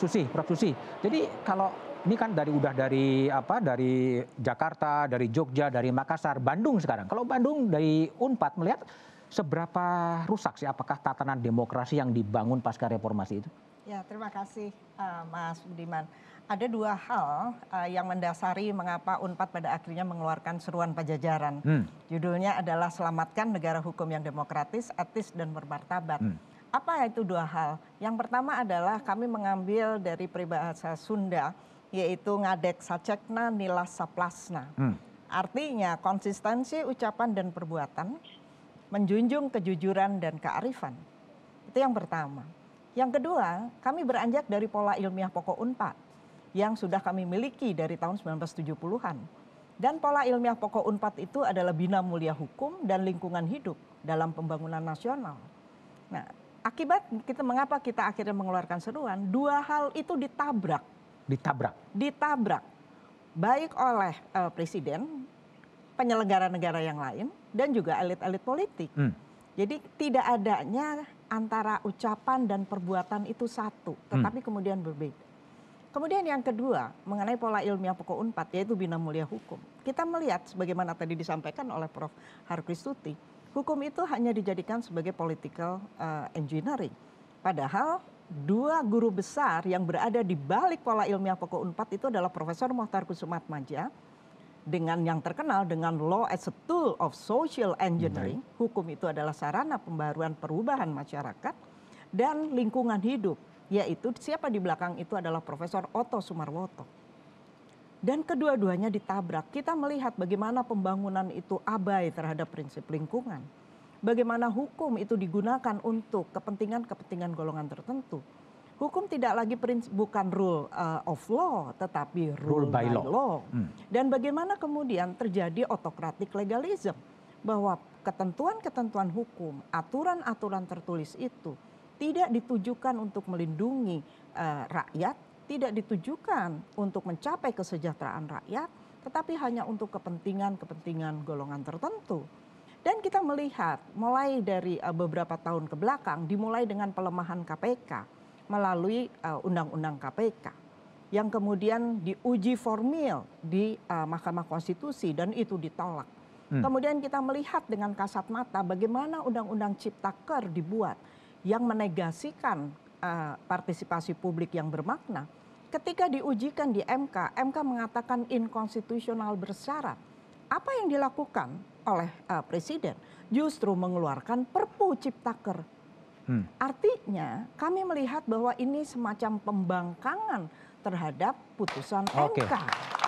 Susi, Prof Susi. Jadi kalau ini kan dari udah dari apa dari Jakarta, dari Jogja, dari Makassar, Bandung sekarang. Kalau Bandung dari Unpad melihat seberapa rusak sih apakah tatanan demokrasi yang dibangun pasca reformasi itu? Ya, terima kasih uh, Mas Budiman. Ada dua hal uh, yang mendasari mengapa Unpad pada akhirnya mengeluarkan seruan pajajaran. Hmm. Judulnya adalah selamatkan negara hukum yang demokratis, etis dan bermartabat. Hmm. Apa itu dua hal? Yang pertama adalah kami mengambil dari peribahasa Sunda yaitu ngadek sacekna nila saplasna. Hmm. Artinya konsistensi ucapan dan perbuatan menjunjung kejujuran dan kearifan. Itu yang pertama. Yang kedua, kami beranjak dari pola ilmiah pokok UNPAD yang sudah kami miliki dari tahun 1970-an. Dan pola ilmiah pokok UNPAD itu adalah bina mulia hukum dan lingkungan hidup dalam pembangunan nasional. Nah, akibat kita mengapa kita akhirnya mengeluarkan seruan, dua hal itu ditabrak. Ditabrak. Ditabrak. Baik oleh uh, presiden, penyelenggara negara yang lain dan juga elit-elit politik. Hmm. Jadi tidak adanya antara ucapan dan perbuatan itu satu, hmm. tetapi hmm. kemudian berbeda. Kemudian yang kedua, mengenai pola ilmiah pokok UNPAD yaitu bina mulia hukum. Kita melihat sebagaimana tadi disampaikan oleh Prof. Harkristuti, hukum itu hanya dijadikan sebagai political uh, engineering. Padahal dua guru besar yang berada di balik pola ilmiah pokok UNPAD itu adalah Profesor Mohtar Kusumat Maja dengan yang terkenal dengan law as a tool of social engineering. Hukum itu adalah sarana pembaruan perubahan masyarakat dan lingkungan hidup, yaitu siapa di belakang itu adalah Profesor Otto Sumarwoto dan kedua-duanya ditabrak. Kita melihat bagaimana pembangunan itu abai terhadap prinsip lingkungan. Bagaimana hukum itu digunakan untuk kepentingan-kepentingan golongan tertentu. Hukum tidak lagi prinsip, bukan rule uh, of law, tetapi rule, rule by, by law. law. Hmm. Dan bagaimana kemudian terjadi otokratik legalism. Bahwa ketentuan-ketentuan hukum, aturan-aturan tertulis itu tidak ditujukan untuk melindungi uh, rakyat, tidak ditujukan untuk mencapai kesejahteraan rakyat, tetapi hanya untuk kepentingan-kepentingan golongan tertentu. Dan kita melihat mulai dari eh, beberapa tahun ke belakang dimulai dengan pelemahan KPK melalui eh, undang-undang KPK yang kemudian diuji formil di uh, Mahkamah Konstitusi dan itu ditolak. Hmm. Kemudian kita melihat dengan kasat mata bagaimana undang-undang Ciptaker dibuat yang menegasikan uh, partisipasi publik yang bermakna ketika diujikan di MK, MK mengatakan inkonstitusional bersyarat. Apa yang dilakukan oleh uh, presiden? Justru mengeluarkan Perpu Ciptaker. Hmm. Artinya, kami melihat bahwa ini semacam pembangkangan terhadap putusan okay. MK.